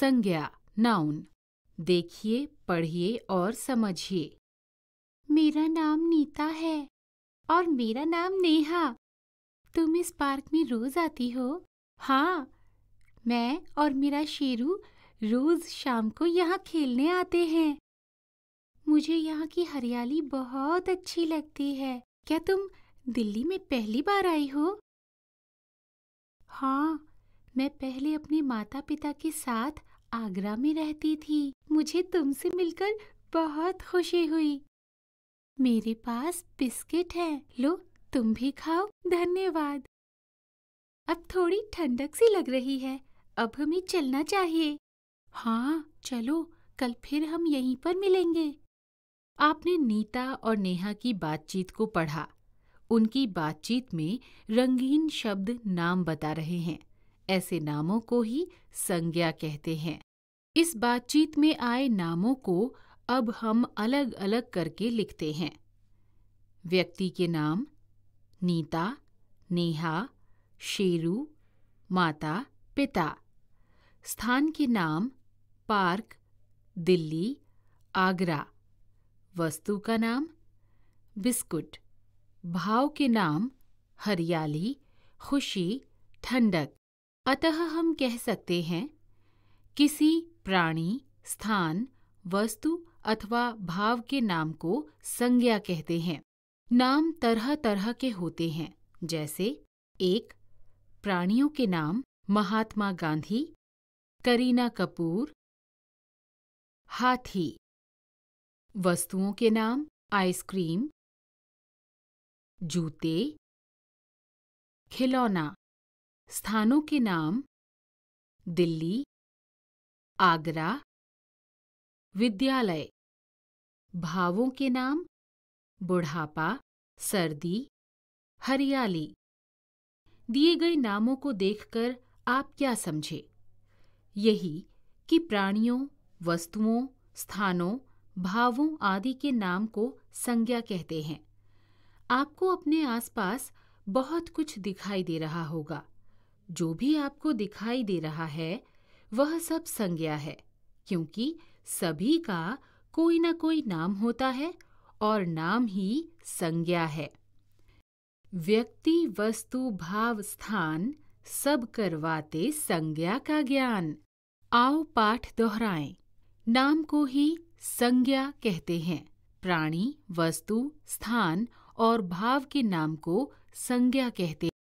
संज्ञा नाउन देखिए पढ़िए और समझिए मेरा नाम नीता है और मेरा नाम नेहा तुम इस पार्क में रोज आती हो हाँ मैं और मेरा शेरू रोज शाम को यहाँ खेलने आते हैं मुझे यहाँ की हरियाली बहुत अच्छी लगती है क्या तुम दिल्ली में पहली बार आई हो हाँ मैं पहले अपने माता पिता के साथ आगरा में रहती थी मुझे तुमसे मिलकर बहुत खुशी हुई मेरे पास बिस्किट है लो तुम भी खाओ धन्यवाद अब थोड़ी ठंडक सी लग रही है अब हमें चलना चाहिए हाँ चलो कल फिर हम यहीं पर मिलेंगे आपने नीता और नेहा की बातचीत को पढ़ा उनकी बातचीत में रंगीन शब्द नाम बता रहे हैं ऐसे नामों को ही संज्ञा कहते हैं इस बातचीत में आए नामों को अब हम अलग अलग करके लिखते हैं व्यक्ति के नाम नीता नेहा शेरू माता पिता स्थान के नाम पार्क दिल्ली आगरा वस्तु का नाम बिस्कुट भाव के नाम हरियाली खुशी ठंडक अतः हम कह सकते हैं किसी प्राणी स्थान वस्तु अथवा भाव के नाम को संज्ञा कहते हैं नाम तरह तरह के होते हैं जैसे एक प्राणियों के नाम महात्मा गांधी करीना कपूर हाथी वस्तुओं के नाम आइसक्रीम जूते खिलौना स्थानों के नाम दिल्ली आगरा विद्यालय भावों के नाम बुढ़ापा सर्दी हरियाली दिए गए नामों को देखकर आप क्या समझे यही कि प्राणियों वस्तुओं स्थानों भावों आदि के नाम को संज्ञा कहते हैं आपको अपने आसपास बहुत कुछ दिखाई दे रहा होगा जो भी आपको दिखाई दे रहा है वह सब संज्ञा है क्योंकि सभी का कोई ना कोई नाम होता है और नाम ही संज्ञा है व्यक्ति वस्तु भाव स्थान सब करवाते संज्ञा का ज्ञान आओ पाठ दोहराएं नाम को ही संज्ञा कहते हैं प्राणी वस्तु स्थान और भाव के नाम को संज्ञा कहते हैं